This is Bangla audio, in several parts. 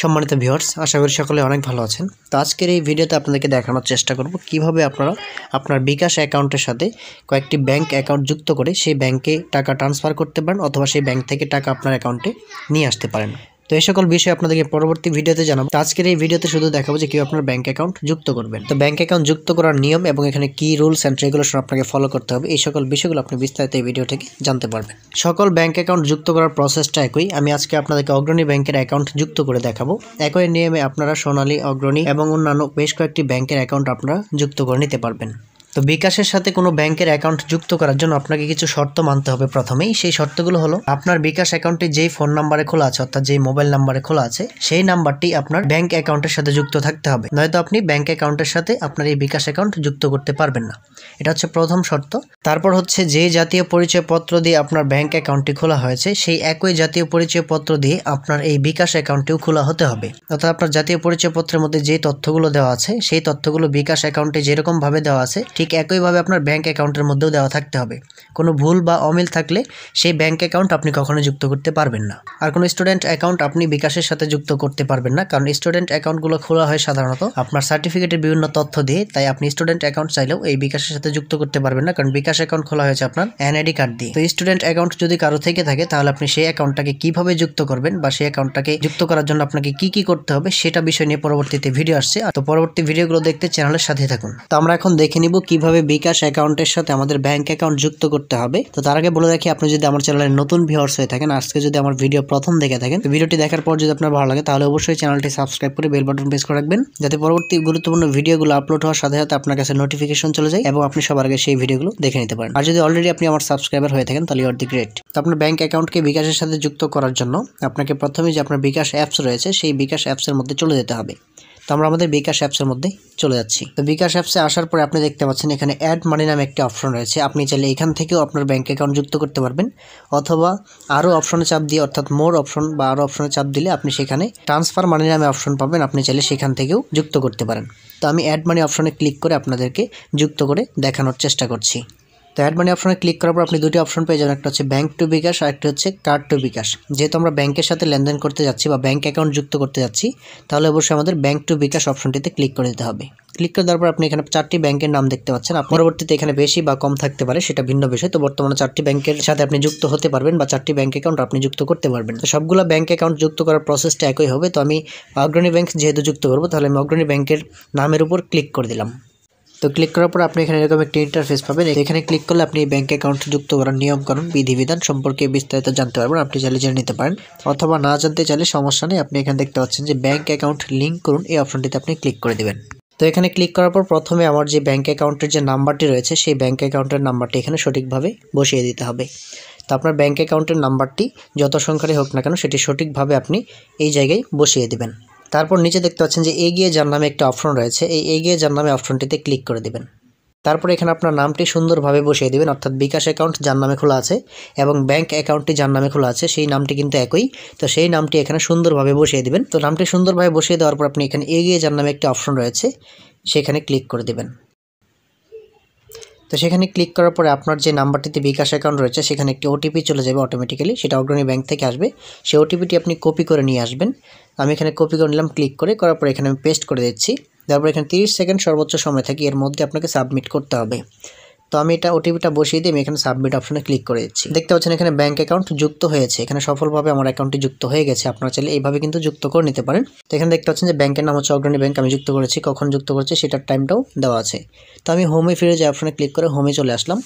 সম্মানিত ভিউয়ার্স আশা করি সকলে অনেক ভালো আছেন তো আজকের এই ভিডিওতে আপনাদেরকে দেখানোর চেষ্টা করব কিভাবে আপনারা আপনার বিকাশ অ্যাকাউন্টের সাথে কয়েকটি ব্যাংক অ্যাকাউন্ট যুক্ত করে সেই ব্যাংকে টাকা ট্রান্সফার করতে পারেন অথবা সেই ব্যাংক থেকে টাকা আপনার অ্যাকাউন্টে নিয়ে আসতে পারেন তো এই সকল বিষয়ে আপনাদেরকে পরবর্তী ভিডিওতে জানাবো আজকের এই ভিডিওতে শুধু দেখাবো যে কেউ আপনার ব্যাঙ্ক অ্যাকাউন্ট যুক্ত করবেন তো ব্যাঙ্ক অ্যাকাউন্ট যুক্ত করার নিয়ম এবং এখানে কি রুলস অ্যান্ড রেগুলেশন আপনাকে ফলো করতে হবে এই সকল বিষয়গুলো আপনি বিস্তারিত এই ভিডিও থেকে জানতে পারবেন সকল ব্যাংক অ্যাকাউন্ট যুক্ত করার প্রসেসটা একই আমি আজকে আপনাদেরকে অগ্রণী ব্যাংকের অ্যাকাউন্ট যুক্ত করে দেখাবো একই নিয়মে আপনারা সোনালী অগ্রণী এবং অন্যান্য বেশ কয়েকটি ব্যাংকের অ্যাকাউন্ট আপনারা যুক্ত করে নিতে পারবেন তো বিকাশের সাথে কোনো ব্যাংকের অ্যাকাউন্ট যুক্ত করার জন্য আপনাকে কিছু শর্ত মানতে হবে প্রথমেই সেই শর্তগুলো হলো আপনার বিকাশ অ্যাকাউন্টটি যেই ফোন নাম্বারে খোলা আছে অর্থাৎ যেই মোবাইল নাম্বারে খোলা আছে সেই নাম্বারটি আপনার ব্যাংক অ্যাকাউন্টের সাথে যুক্ত থাকতে হবে নয়তো আপনি ব্যাংক অ্যাকাউন্টের সাথে আপনার এই বিকাশ অ্যাকাউন্ট যুক্ত করতে পারবেন না এটা হচ্ছে প্রথম শর্ত তারপর হচ্ছে যে জাতীয় পরিচয়পত্র দিয়ে আপনার ব্যাংক অ্যাকাউন্টটি খোলা হয়েছে সেই একই জাতীয় পরিচয়পত্র দিয়ে আপনার এই বিকাশ অ্যাকাউন্টটিও খোলা হতে হবে অর্থাৎ আপনার জাতীয় পরিচয়পত্রের মধ্যে যে তথ্যগুলো দেওয়া আছে সেই তথ্যগুলো বিকাশ অ্যাকাউন্টে যেরকমভাবে দেওয়া আছে ঠিক ঠিক একইভাবে আপনার ব্যাঙ্ক অ্যাকাউন্টের মধ্যেও দেওয়া থাকতে হবে কোনো ভুল বা অমিল থাকলে সেই ব্যাঙ্ক অ্যাকাউন্ট আপনি কখনো যুক্ত করতে পারবেন না আর কোনো স্টুডেন্ট অ্যাকাউন্ট আপনি বিকাশের সাথে যুক্ত করতে পারবেন না কারণ স্টুডেন্ট অ্যাকাউন্টগুলো খোলা হয় সাধারণত আপনার সার্টিফিকেটের বিভিন্ন তথ্য দিয়ে তাই আপনি স্টুডেন্ট অ্যাকাউন্ট চাইলেও এই বিকাশের সাথে যুক্ত করতে পারবেন না কারণ বিকাশ অ্যাকাউন্ট খোলা হয়েছে আপনার এনআইডি কার্ড দিয়ে তো স্টুডেন্ট অ্যাকাউন্ট যদি কারো থেকে থাকে তাহলে আপনি সেই অ্যাকাউন্টটাকে কিভাবে যুক্ত করবেন বা সেই অ্যাকাউন্টটাকে যুক্ত করার জন্য আপনাকে কি কি করতে হবে সেটা বিষয় নিয়ে পরবর্তীতে ভিডিও আসছে তো পরবর্তী ভিডিওগুলো দেখতে চ্যানেলের সাথে থাকুন তো আমরা এখন দেখে নিব কি কিভাবে বিকাশ অ্যাকাউন্টের সাথে আমাদের ব্যাঙ্ক অ্যাকাউন্ট যুক্ত করতে হবে তো তার আগে বলে রাখি আপনি যদি আমার চ্যানেলের নতুন ভিউয়ার্স হয়ে থাকেন আজকে যদি আমার ভিডিও প্রথম দেখে থাকেন ভিডিওটি দেখার পর যদি আপনার ভালো লাগে তাহলে অবশ্যই চ্যানেলটি সাবস্ক্রাইব করে বেল বাটন প্রেস করে রাখবেন যাতে পরবর্তী গুরুত্বপূর্ণ ভিডিওগুলো আপলোড হওয়ার সাথে সাথে আপনার কাছে নোটিফিকেশন চলে যায় এবং আপনি সবার আগে সেই ভিডিওগুলো দেখে নিতে পারেন আর যদি অলরেডি আপনি আমার সাবস্ক্রাইবার হয়ে থাকেন তাহলে অর দি গ্রেট তো আপনার ব্যাঙ্ক অ্যাকাউন্টকে বিকাশের সাথে যুক্ত করার জন্য আপনাকে প্রথমে যে আপনার বিকাশ অ্যাপস রয়েছে সেই বিকাশ অ্যাপসের মধ্যে চলে যেতে হবে তো আমরা আমাদের বিকাশ অ্যাপসের মধ্যে চলে যাচ্ছি তো বিকাশ অ্যাপসে আসার পরে আপনি দেখতে পাচ্ছেন এখানে অ্যাড মানি নামে একটি অপশন রয়েছে আপনি চাইলে এখান থেকেও আপনার ব্যাঙ্ক অ্যাকাউন্ট যুক্ত করতে পারবেন অথবা আরও অপশনে চাপ দিয়ে অর্থাৎ মোর অপশন বা আরও অপশনে চাপ দিলে আপনি সেখানে ট্রান্সফার মানি নামে অপশন পাবেন আপনি চাইলে সেখান থেকেও যুক্ত করতে পারেন তো আমি অ্যাড মানি অপশনে ক্লিক করে আপনাদেরকে যুক্ত করে দেখানোর চেষ্টা করছি তো অ্যাড মানি অপশনে ক্লিক করার পর আপনি দুটি অপশন পেয়ে যাবেন একটা হচ্ছে ব্যাঙ্ক টু বিকাশ আর একটা হচ্ছে কার্ড টু বিকাশ যেহেতু আমরা ব্যাংকের সাথে লেনদেন করতে যাচ্ছি বা ব্যাঙ্ক অ্যাকাউন্ট যুক্ত করতে যাচ্ছি তাহলে অবশ্যই আমাদের ব্যাঙ্ক টু বিকাশ অপশনটিতে ক্লিক করে দিতে হবে ক্লিক করে দেওয়ার পর আপনি এখানে চারটি ব্যাংকের নাম দেখতে পাচ্ছেন পরবর্তীতে এখানে বেশি বা কম থাকতে পারে সেটা ভিন্ন বিষয় তো বর্তমানে চারটি ব্যাংকের সাথে আপনি যুক্ত হতে পারবেন বা চারটি ব্যাংক অ্যাকাউন্ট আপনি যুক্ত করতে পারবেন তো সবগুলো ব্যাঙ্ক অ্যাকাউন্ট যুক্ত করার প্রসেসটা একই হবে তো আমি অগ্রণী ব্যাঙ্ক যেহেতু যুক্ত করবো তাহলে আমি অগ্রণী ব্যাঙ্কের নামের উপর ক্লিক করে দিলাম তো ক্লিক করার পর আপনি এখানে এরকম একটি ইন্টারফেস পাবেন এখানে ক্লিক করলে আপনি ব্যাঙ্ক অ্যাকাউন্ট যুক্ত করার নিয়মকানুন বিধিবিধান সম্পর্কে বিস্তারিত জানতে পারবেন আপনি চাইলে জেনে নিতে পারেন অথবা না জানতে চাইলে সমস্যা নেই আপনি এখানে দেখতে পাচ্ছেন যে ব্যাঙ্ক অ্যাকাউন্ট লিঙ্ক করুন এই অপশনটিতে আপনি ক্লিক করে দেবেন তো এখানে ক্লিক করার পর প্রথমে আমার যে ব্যাঙ্ক অ্যাকাউন্টের যে নাম্বারটি রয়েছে সেই ব্যাঙ্ক অ্যাকাউন্টের নাম্বারটি এখানে সঠিকভাবে বসিয়ে দিতে হবে তো আপনার ব্যাঙ্ক অ্যাকাউন্টের নাম্বারটি যত সংখ্যারই হোক না কেন সেটি সঠিকভাবে আপনি এই জায়গায় বসিয়ে দেবেন তারপর নিচে দেখতে পাচ্ছেন যে এগিয়ে যার নামে একটি অপশন রয়েছে এই এগিয়ে যার নামে অপশনটিতে ক্লিক করে দেবেন তারপর এখানে আপনার নামটি সুন্দরভাবে বসিয়ে দেবেন অর্থাৎ বিকাশ অ্যাকাউন্ট যার নামে খোলা আছে এবং ব্যাঙ্ক অ্যাকাউন্টটি যার নামে খোলা আছে সেই নামটি কিন্তু একই তো সেই নামটি এখানে সুন্দরভাবে বসিয়ে দেবেন তো নামটি সুন্দরভাবে বসিয়ে দেওয়ার পর আপনি এখানে এগিয়ে যার নামে একটি অপশন রয়েছে সেখানে ক্লিক করে দেবেন তো সেখানে ক্লিক করার পরে আপনার যে নাম্বারটিতে বিকাশ অ্যাকাউন্ট রয়েছে সেখানে একটি ওটিপি চলে যাবে অটোমেটিক্যালি সেটা অগ্রণী ব্যাংক থেকে আসবে সেই ওটিপিটি আপনি কপি করে নিয়ে আসবেন আমি এখানে কপি করে নিলাম ক্লিক করে করার পরে এখানে আমি পেস্ট করে দিচ্ছি তারপর এখানে তিরিশ সেকেন্ড সর্বোচ্চ সময় থাকে এর মধ্যে আপনাকে সাবমিট করতে হবে তো আমি এটা ওটিপিটা বসিয়ে দিয়ে আমি এখানে সাবমিট অপশনে ক্লিক করে দিচ্ছি দেখতে পাচ্ছেন এখানে ব্যাঙ্ক অ্যাকাউন্ট যুক্ত হয়েছে এখানে সফলভাবে আমার অ্যাকাউন্টটি যুক্ত হয়ে গেছে আপনারা চাইলে এইভাবে কিন্তু যুক্ত করে নিতে পারেন তো এখানে দেখতে পাচ্ছেন যে ব্যাঙ্কের নাম হচ্ছে অগ্রণী ব্যাঙ্ক আমি যুক্ত করেছি কখন যুক্ত করেছি সেটার টাইমটাও দেওয়া আছে তো আমি হোমে ফিরে যে অপশনে ক্লিক করে হোমে চলে আসলাম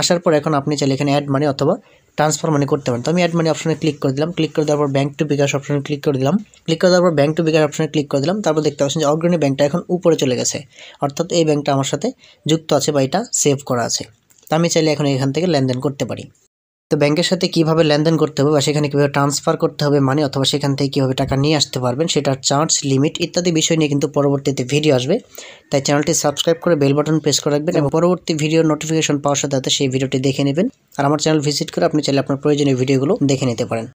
আসার পর এখন আপনি চাইলে এখানে অ্যাড মানি অথবা ট্রান্সফার মানি করতে পারেন তো আমি অ্যাড মানি অপশনে ক্লিক করে দিলাম ক্লিক করে দেওয়ার পর ব্যাঙ্ক টু বিকাশ অপশনে ক্লিক করে দিলাম ক্লিক করে দেওয়ার পর ব্যাঙ্ক টু বিকাশ অপশনে ক্লিক করে দিলাম তারপর দেখতে পাচ্ছেন যে অগ্রণী ব্যাঙ্কটা এখন উপরে চলে গেছে অর্থাৎ এই ব্যাঙ্কটা আমার সাথে যুক্ত আছে বা এটা সেভ করা করা আছে তো আমি চাইলে এখন এখান থেকে লেনদেন করতে পারি তো ব্যাংকের সাথে কিভাবে লেনদেন করতে হবে বা সেখানে কীভাবে ট্রান্সফার করতে হবে মানে অথবা সেখান থেকে কীভাবে টাকা নিয়ে আসতে পারবেন সেটার চার্জ লিমিট ইত্যাদি বিষয় নিয়ে কিন্তু পরবর্তীতে ভিডিও আসবে তাই চ্যানেলটি সাবস্ক্রাইব করে বেল বাটন প্রেস করে রাখবেন এবং পরবর্তী ভিডিও নোটিফিকেশন পাওয়ার সাথে সেই ভিডিওটি দেখে নেবেন আর আমার চ্যানেল ভিজিট করে আপনি চাইলে আপনার প্রয়োজনীয় ভিডিওগুলো দেখে নিতে পারেন